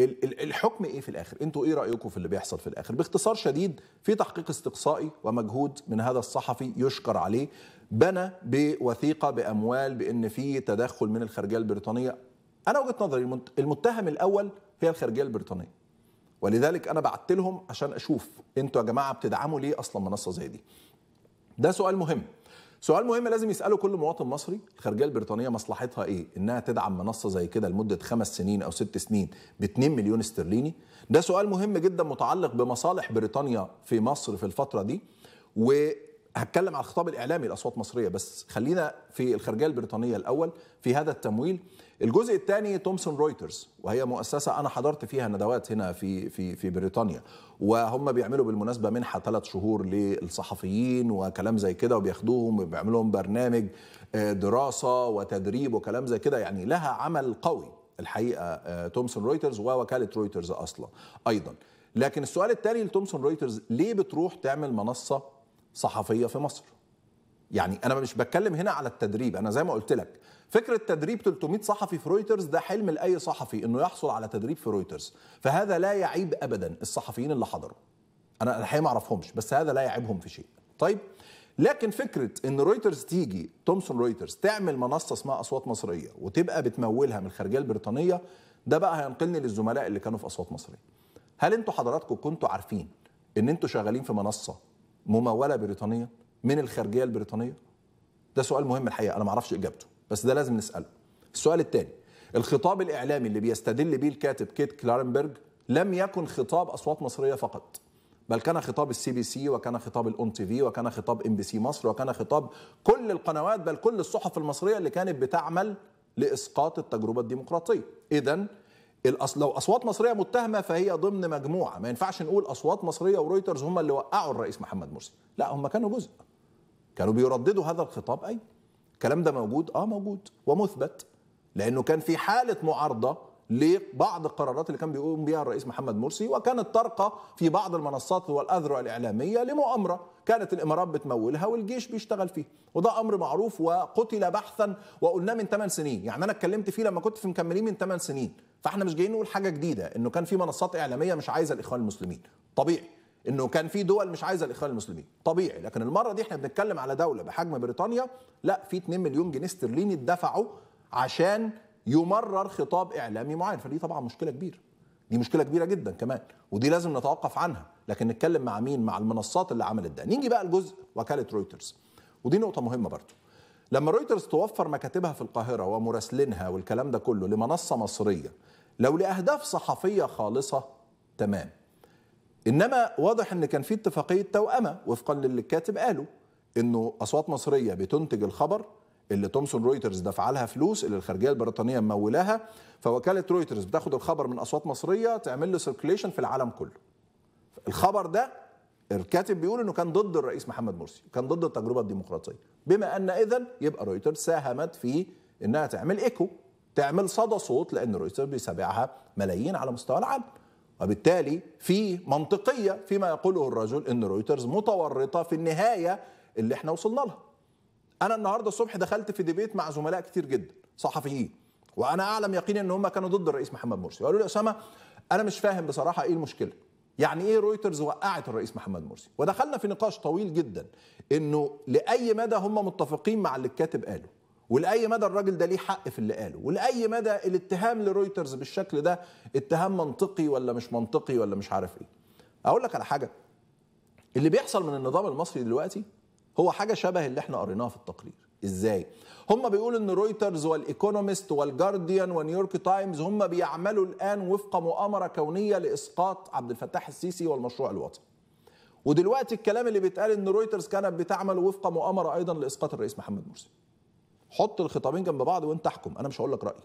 الحكم ايه في الاخر انتوا ايه رايكم في اللي بيحصل في الاخر باختصار شديد في تحقيق استقصائي ومجهود من هذا الصحفي يشكر عليه بنى بوثيقه باموال بان في تدخل من الخارجيه البريطانيه انا وجهه نظري المتهم الاول هي الخارجيه البريطانيه ولذلك انا بعت لهم عشان اشوف انتوا يا جماعه بتدعموا ليه اصلا منصه زي دي ده سؤال مهم سؤال مهم لازم يساله كل مواطن مصري الخارجيه البريطانيه مصلحتها ايه انها تدعم منصه زي كده لمده خمس سنين او ست سنين ب 2 مليون استرليني ده سؤال مهم جدا متعلق بمصالح بريطانيا في مصر في الفتره دي و هتكلم على الخطاب الاعلامي لاصوات مصريه بس خلينا في الخارجيه البريطانيه الاول في هذا التمويل الجزء الثاني تومسون رويترز وهي مؤسسه انا حضرت فيها ندوات هنا في في في بريطانيا وهم بيعملوا بالمناسبه منحه ثلاث شهور للصحفيين وكلام زي كده وبياخدوهم وبيعملوا لهم برنامج آه، دراسه وتدريب وكلام زي كده يعني لها عمل قوي الحقيقه تومسون آه، رويترز ووكاله رويترز اصلا ايضا لكن السؤال الثاني لتومسون رويترز ليه بتروح تعمل منصه صحفيه في مصر يعني انا مش بتكلم هنا على التدريب انا زي ما قلت لك فكره تدريب 300 صحفي في رويترز ده حلم لاي صحفي انه يحصل على تدريب في رويترز فهذا لا يعيب ابدا الصحفيين اللي حضروا انا الحقيقه ما اعرفهمش بس هذا لا يعيبهم في شيء طيب لكن فكره ان رويترز تيجي تومسون رويترز تعمل منصه اسمها اصوات مصريه وتبقى بتمولها من الخارجيه البريطانيه ده بقى هينقلني للزملاء اللي كانوا في اصوات مصريه هل انتوا حضراتكم كنتوا عارفين ان انتوا شغالين في منصه مموله بريطانيا من الخارجيه البريطانيه ده سؤال مهم الحقيقه انا ما اعرفش اجابته بس ده لازم نساله السؤال الثاني الخطاب الاعلامي اللي بيستدل بيه الكاتب كيت كلارنبرج لم يكن خطاب اصوات مصريه فقط بل كان خطاب السي بي سي وكان خطاب الاون تي في وكان خطاب ام بي سي مصر وكان خطاب كل القنوات بل كل الصحف المصريه اللي كانت بتعمل لاسقاط التجربه الديمقراطيه اذا لو اصوات مصريه متهمه فهي ضمن مجموعه ما ينفعش نقول اصوات مصريه ورويترز هم اللي وقعوا الرئيس محمد مرسي لا هم كانوا جزء كانوا بيرددوا هذا الخطاب اي الكلام ده موجود اه موجود ومثبت لانه كان في حاله معارضه لبعض القرارات اللي كان بيقوم بها الرئيس محمد مرسي وكانت ترقى في بعض المنصات والأذرع الإعلامية لمؤامرة كانت الإمارات بتمولها والجيش بيشتغل فيه وده أمر معروف وقتل بحثا وقلناه من 8 سنين يعني أنا اتكلمت فيه لما كنت في مكملين من 8 سنين فاحنا مش جايين نقول حاجة جديدة إنه كان في منصات إعلامية مش عايزة الإخوان المسلمين طبيعي انه كان في دول مش عايزه الاخوان المسلمين طبيعي لكن المره دي احنا بنتكلم على دوله بحجم بريطانيا لا في 2 مليون جنيه استرليني اتدفعوا عشان يمرر خطاب اعلامي معين فدي طبعا مشكله كبيره دي مشكله كبيره جدا كمان ودي لازم نتوقف عنها لكن نتكلم مع مين مع المنصات اللي عملت ده نيجي بقى لجزء وكاله رويترز ودي نقطه مهمه برضو لما رويترز توفر مكاتبها في القاهره ومراسلينها والكلام ده كله لمنصه مصريه لو لاهداف صحفيه خالصه تمام انما واضح ان كان في اتفاقيه توأمه وفقا للي الكاتب قاله انه اصوات مصريه بتنتج الخبر اللي تومسون رويترز دفع لها فلوس اللي الخارجيه البريطانيه ممولاها فوكاله رويترز بتاخد الخبر من اصوات مصريه تعمل له سيركليشن في العالم كله الخبر ده الكاتب بيقول انه كان ضد الرئيس محمد مرسي كان ضد التجربه الديمقراطيه بما ان اذا يبقى رويترز ساهمت في انها تعمل ايكو تعمل صدى صوت لان رويترز بيتابعها ملايين على مستوى العالم وبالتالي في منطقيه فيما يقوله الرجل ان رويترز متورطه في النهايه اللي احنا وصلنا لها انا النهارده الصبح دخلت في ديبيت مع زملاء كتير جدا صحفيين وانا اعلم يقينا ان هم كانوا ضد الرئيس محمد مرسي وقالوا لي اسامه انا مش فاهم بصراحه ايه المشكله يعني ايه رويترز وقعت الرئيس محمد مرسي ودخلنا في نقاش طويل جدا انه لاي مدى هم متفقين مع اللي الكاتب قاله ولاي مدى الراجل ده ليه حق في اللي قاله ولاي مدى الاتهام لرويترز بالشكل ده اتهام منطقي ولا مش منطقي ولا مش عارف ايه اقول لك على حاجه اللي بيحصل من النظام المصري دلوقتي هو حاجه شبه اللي احنا قريناها في التقرير ازاي هم بيقولوا ان رويترز والايكونومست والجارديان ونيويورك تايمز هم بيعملوا الان وفق مؤامره كونيه لاسقاط عبد الفتاح السيسي والمشروع الوطني ودلوقتي الكلام اللي بيتقال ان رويترز كانت بتعمل وفق مؤامره ايضا لاسقاط الرئيس محمد مرسي حط الخطابين جنب بعض وانت احكم انا مش هقول لك رايي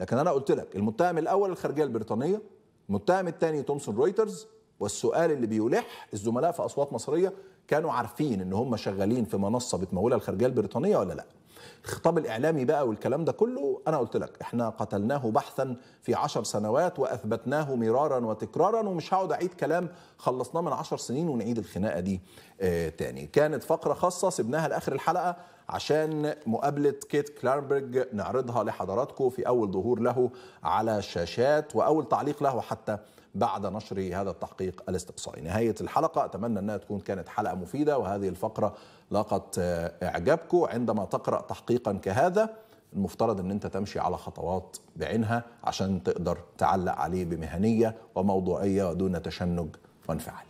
لكن انا قلت لك المتهم الاول الخارجيه البريطانيه المتهم الثاني تومسون رويترز والسؤال اللي بيلح الزملاء في اصوات مصريه كانوا عارفين ان هم شغالين في منصه بتمولها الخارجيه البريطانيه ولا لا الخطاب الاعلامي بقى والكلام ده كله انا قلت لك احنا قتلناه بحثا في عشر سنوات واثبتناه مرارا وتكرارا ومش هقعد اعيد كلام خلصناه من عشر سنين ونعيد الخناقه دي آه تاني كانت فقره خاصه سبناها لاخر الحلقه عشان مقابلة كيت كلارنبرج نعرضها لحضراتكم في أول ظهور له على الشاشات وأول تعليق له حتى بعد نشر هذا التحقيق الاستقصائي نهاية الحلقة أتمنى أنها تكون كانت حلقة مفيدة وهذه الفقرة لاقت إعجابكم عندما تقرأ تحقيقا كهذا المفترض ان انت تمشي على خطوات بعينها عشان تقدر تعلق عليه بمهنيه وموضوعيه ودون تشنج وانفعال